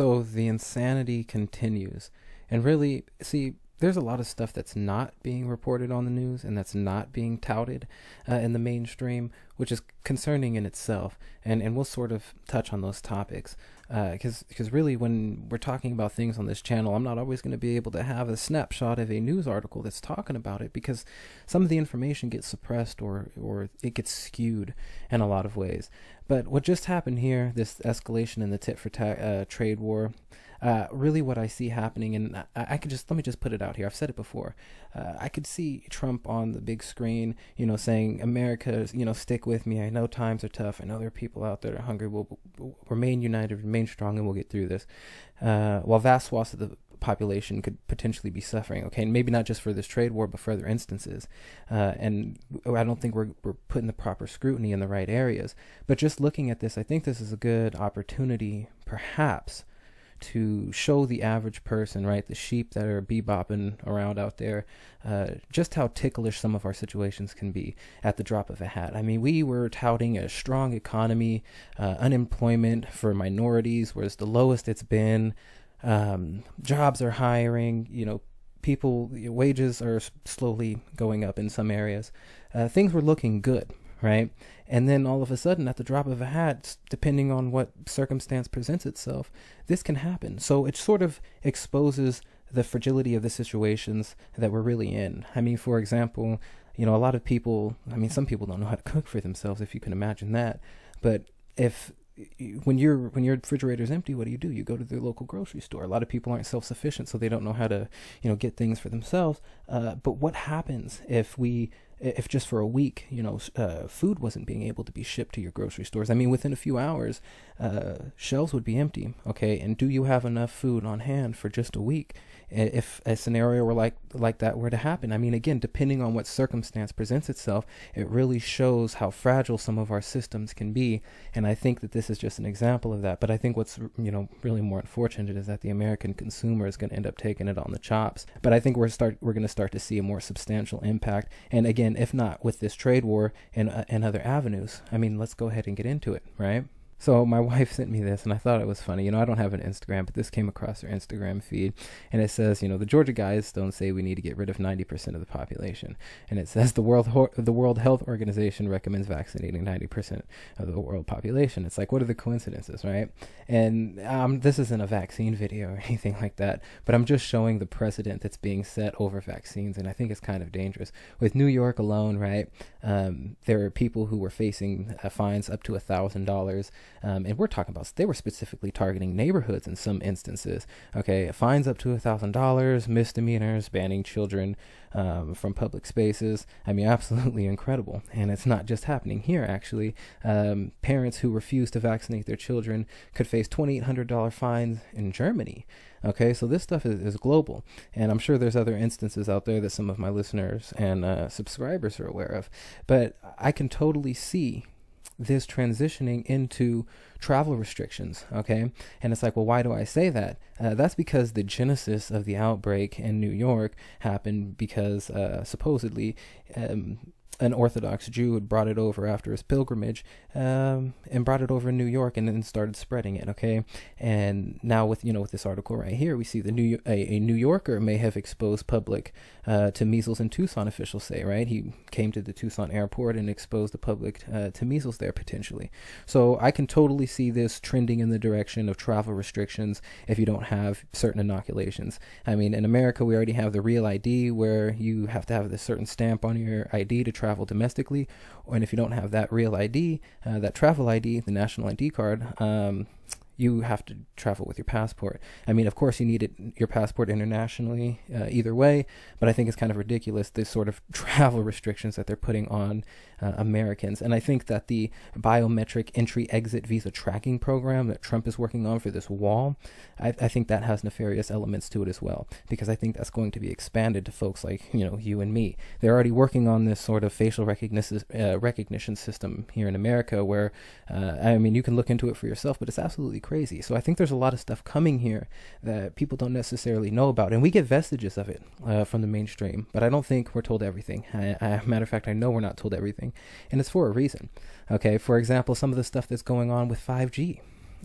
so the insanity continues. And really, see, there's a lot of stuff that's not being reported on the news and that's not being touted uh, in the mainstream, which is concerning in itself. And and we'll sort of touch on those topics because uh, because really when we're talking about things on this channel, I'm not always going to be able to have a snapshot of a news article that's talking about it because some of the information gets suppressed or or it gets skewed in a lot of ways. But what just happened here, this escalation in the tit for tat uh, trade war. Uh, really what I see happening, and I, I, could just let me just put it out here. I've said it before. Uh, I could see Trump on the big screen, you know, saying, "America, you know, stick with me. I know times are tough. I know there are people out there that are hungry. We'll, we'll remain united, remain strong, and we'll get through this." Uh, while vast swaths of the population could potentially be suffering. Okay, and maybe not just for this trade war, but for other instances. Uh, and I don't think we're we're putting the proper scrutiny in the right areas. But just looking at this, I think this is a good opportunity, perhaps, to show the average person, right, the sheep that are bebopping around out there, uh, just how ticklish some of our situations can be at the drop of a hat. I mean, we were touting a strong economy, uh, unemployment for minorities was the lowest it's been. Um, jobs are hiring, you know, people wages are slowly going up in some areas. Uh, things were looking good, right? And then all of a sudden, at the drop of a hat, depending on what circumstance presents itself, this can happen. So it sort of exposes the fragility of the situations that we're really in. I mean, for example, you know, a lot of people, I mean, some people don't know how to cook for themselves, if you can imagine that. But if when your when your refrigerator is empty, what do you do? You go to the local grocery store. A lot of people aren't self sufficient, so they don't know how to you know get things for themselves. Uh, but what happens if we if just for a week, you know, uh, food wasn't being able to be shipped to your grocery stores. I mean, within a few hours, uh, shelves would be empty. Okay, and do you have enough food on hand for just a week? If a scenario were like like that were to happen, I mean, again, depending on what circumstance presents itself, it really shows how fragile some of our systems can be. And I think that this is just an example of that. But I think what's you know really more unfortunate is that the American consumer is going to end up taking it on the chops. But I think we're start we're going to start to see a more substantial impact. And again and if not with this trade war and uh, and other avenues. I mean, let's go ahead and get into it, right? So my wife sent me this, and I thought it was funny. You know, I don't have an Instagram, but this came across her Instagram feed, and it says, you know, the Georgia guys don't say we need to get rid of 90% of the population, and it says the World Ho the World Health Organization recommends vaccinating 90% of the world population. It's like, what are the coincidences, right? And um, this isn't a vaccine video or anything like that, but I'm just showing the precedent that's being set over vaccines, and I think it's kind of dangerous with New York alone, right? Um, there are people who were facing uh, fines up to thousand um, dollars, and we're talking about they were specifically targeting neighborhoods in some instances. Okay, fines up to thousand dollars, misdemeanors, banning children um, from public spaces. I mean, absolutely incredible. And it's not just happening here, actually. Um, parents who refuse to vaccinate their children could face $2,800 fines in Germany. Okay, so this stuff is, is, global. And I'm sure there's other instances out there that some of my listeners and uh, subscribers are aware of. But I can totally see this transitioning into travel restrictions, okay? And it's like, well, why do I say that? Uh, that's because the genesis of the outbreak in New York happened because uh, supposedly um, an Orthodox Jew had brought it over after his pilgrimage um, and brought it over in New York and then started spreading it. Okay, and now with you know with this article right here, we see the New a, a New Yorker may have exposed public uh, to measles in Tucson. Officials say right he came to the Tucson airport and exposed the public uh, to measles there potentially. So I can totally see this trending in the direction of travel restrictions if you don't have certain inoculations. I mean, in America we already have the Real ID where you have to have this certain stamp on your ID to travel domestically. And if you don't have that real ID, uh, that travel ID, the national ID card, um, you have to travel with your passport. I mean, of course, you need it, your passport internationally uh, either way, but I think it's kind of ridiculous this sort of travel restrictions that they're putting on uh, Americans. And I think that the biometric entry exit visa tracking program that Trump is working on for this wall, I, I think that has nefarious elements to it as well, because I think that's going to be expanded to folks like, you know, you and me. They're already working on this sort of facial recognition, uh, recognition system here in America where, uh, I mean, you can look into it for yourself, but it's absolutely crazy. So I think there's a lot of stuff coming here that people don't necessarily know about, and we get vestiges of it uh, from the mainstream. But I don't think we're told everything. I, I, matter of fact, I know we're not told everything, and it's for a reason. Okay, for example, some of the stuff that's going on with 5G.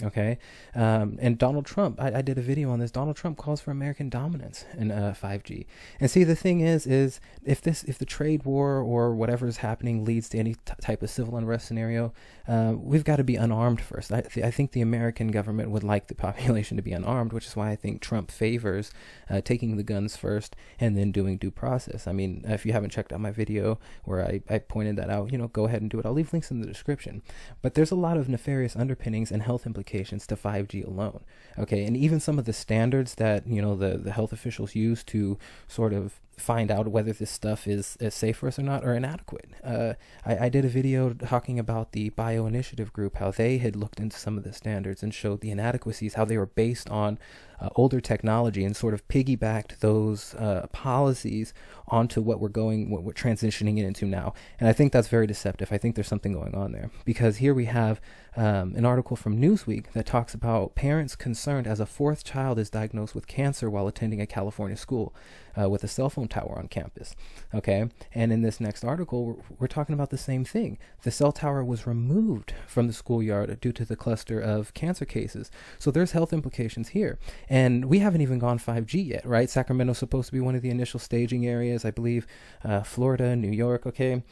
Okay, um, and Donald Trump, I, I, did a video on this. Donald Trump calls for American dominance in uh, 5G. And see, the thing is, is if this, if the trade war or whatever is happening leads to any type of civil unrest scenario, uh, we've got to be unarmed first. I, th I, think the American government would like the population to be unarmed, which is why I think Trump favors uh, taking the guns first and then doing due process. I mean, if you haven't checked out my video where I, I pointed that out, you know, go ahead and do it. I'll leave links in the description. But there's a lot of nefarious underpinnings and health implications applications to 5G alone. Okay, and even some of the standards that you know the the health officials use to sort of find out whether this stuff is, is safe for us or not or inadequate. Uh, I, I, did a video talking about the Bio Initiative group, how they had looked into some of the standards and showed the inadequacies, how they were based on uh, older technology and sort of piggybacked those uh, policies onto what we're going, what we're transitioning it into now. And I think that's very deceptive. I think there's something going on there because here we have um, an article from Newsweek that talks about parents concerned as a fourth child is diagnosed with cancer while attending a California school uh, with a cell phone tower on campus. Okay, and in this next article, we're, we're talking about the same thing. The cell tower was removed from the schoolyard due to the cluster of cancer cases. So there's health implications here, and we haven't even gone 5G yet, right? Sacramento's supposed to be one of the initial staging areas, I believe. Uh, Florida, New York, okay.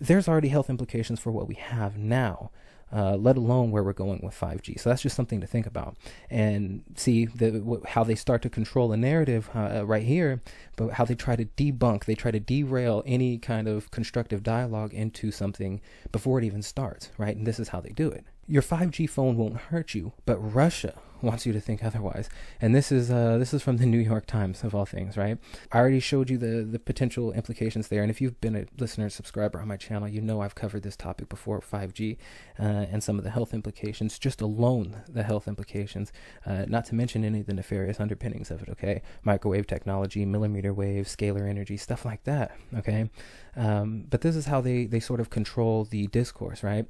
There's already health implications for what we have now uh, let alone where we're going with 5G. So that's just something to think about and see the, how they start to control a narrative uh, uh, right here, but how they try to debunk, they try to derail any kind of constructive dialogue into something before it even starts, right? And this is how they do it. Your 5G phone won't hurt you, but Russia wants you to think otherwise. And this is uh, this is from the New York Times of all things, right? I already showed you the the potential implications there, and if you've been a listener subscriber on my channel, you know I've covered this topic before, 5G uh, and some of the health implications, just alone the health implications, uh, not to mention any of the nefarious underpinnings of it. Okay, microwave technology, millimeter wave, scalar energy, stuff like that. Okay, um, but this is how they they sort of control the discourse, right?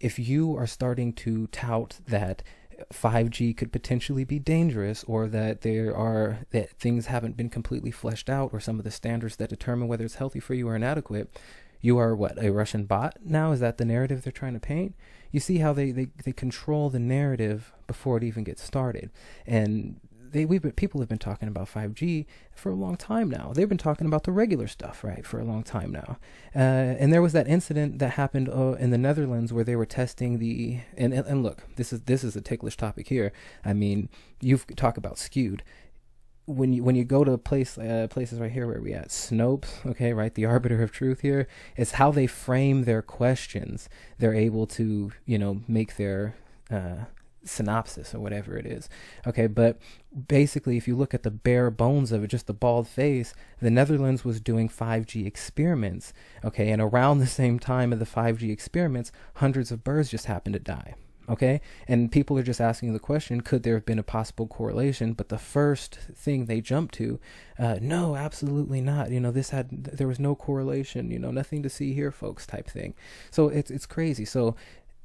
If you are starting to tout that 5G could potentially be dangerous or that there are that things haven't been completely fleshed out or some of the standards that determine whether it's healthy for you are inadequate, you are what, a Russian bot now? Is that the narrative they're trying to paint? You see how they, they, they control the narrative before it even gets started. And they we've been people have been talking about 5G for a long time now. They've been talking about the regular stuff, right, for a long time now. Uh, and there was that incident that happened uh, in the Netherlands where they were testing the and, and look, this is this is a ticklish topic here. I mean, you've talk about skewed when you when you go to place uh, places right here where we at Snopes, okay, right, the arbiter of truth here, it's how they frame their questions. They're able to you know make their uh, synopsis or whatever it is. Okay, but basically, if you look at the bare bones of it, just the bald face, the Netherlands was doing 5G experiments. Okay, and around the same time of the 5G experiments, hundreds of birds just happened to die. Okay, and people are just asking the question could there have been a possible correlation? But the first thing they jump to, uh, no, absolutely not. You know, this had, there was no correlation, you know, nothing to see here, folks, type thing. So it's, it's crazy. So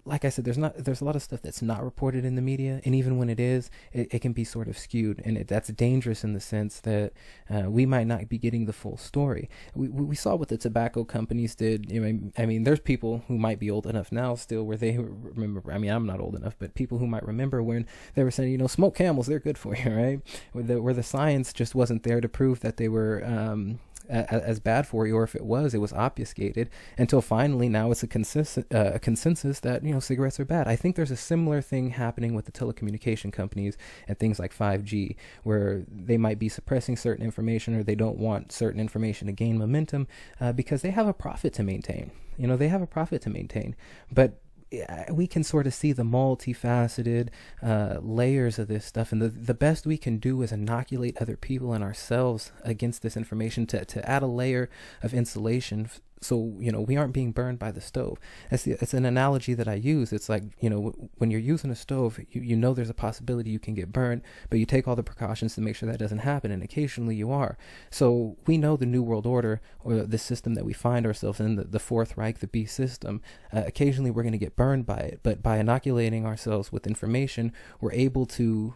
like I said, there's not there's a lot of stuff that's not reported in the media, and even when it is, it, it can be sort of skewed, and it, that's dangerous in the sense that uh, we might not be getting the full story. We we saw what the tobacco companies did. I mean, I mean, there's people who might be old enough now still where they remember. I mean, I'm not old enough, but people who might remember when they were saying, you know, smoke camels, they're good for you, right? Where the, where the science just wasn't there to prove that they were um, as bad for you, or if it was, it was obfuscated until finally now it's a, consist- uh, a consensus that you know cigarettes are bad. I think there's a similar thing happening with the telecommunication companies and things like 5G, where they might be suppressing certain information or they don't want certain information to gain momentum uh, because they have a profit to maintain. You know, they have a profit to maintain, but we can sort of see the multifaceted uh, layers of this stuff, and the, the best we can do is inoculate other people and ourselves against this information to, to add a layer of insulation so you know we aren't being burned by the stove that's the, it's an analogy that i use it's like you know when you're using a stove you, you know there's a possibility you can get burned but you take all the precautions to make sure that doesn't happen and occasionally you are so we know the new world order or the system that we find ourselves in the, the fourth reich the b system uh, occasionally we're going to get burned by it but by inoculating ourselves with information we're able to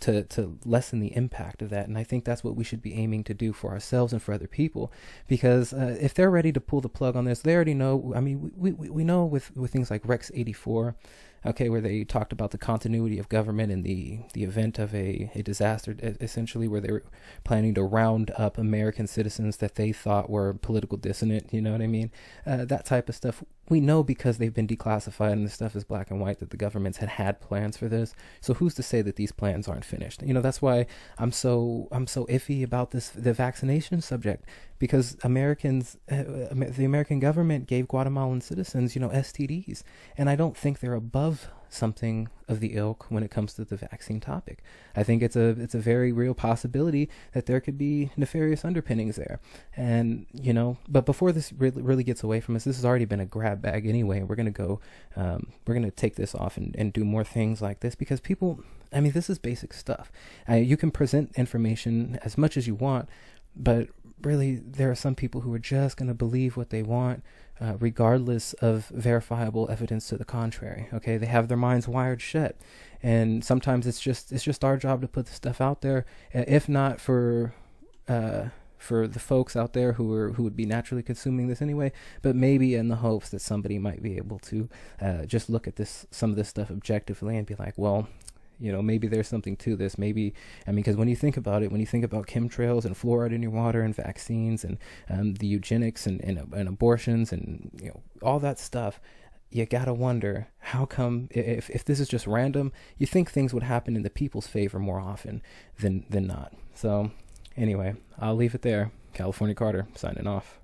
to to lessen the impact of that and i think that's what we should be aiming to do for ourselves and for other people because uh, if they're ready to pull the plug on this they already know i mean we we, we know with with things like rex 84 okay where they talked about the continuity of government in the the event of a, a disaster essentially where they were planning to round up american citizens that they thought were political dissonant you know what i mean uh, that type of stuff we know because they've been declassified and the stuff is black and white that the governments had had plans for this. So who's to say that these plans aren't finished? You know, that's why I'm so I'm so iffy about this the vaccination subject because Americans uh, the American government gave Guatemalan citizens, you know, STDs, and I don't think they're above something of the ilk when it comes to the vaccine topic. I think it's a it's a very real possibility that there could be nefarious underpinnings there. And you know, but before this really, really gets away from us, this has already been a grab bag anyway. We're gonna go, um, we're gonna take this off and, and do more things like this because people. I mean, this is basic stuff. Uh, you can present information as much as you want, but really, there are some people who are just going to believe what they want uh, regardless of verifiable evidence to the contrary. Okay, they have their minds wired shut, and sometimes it's just it's just our job to put the stuff out there. If not for uh, for the folks out there who are who would be naturally consuming this anyway, but maybe in the hopes that somebody might be able to uh, just look at this some of this stuff objectively and be like, well, you know, maybe there's something to this. Maybe, I mean, because when you think about it, when you think about chemtrails and fluoride in your water and vaccines and um, the eugenics and, and, and abortions and, you know, all that stuff, you gotta wonder how come if, if this is just random, you think things would happen in the people's favor more often than, than not. So, anyway, I'll leave it there. California Carter signing off.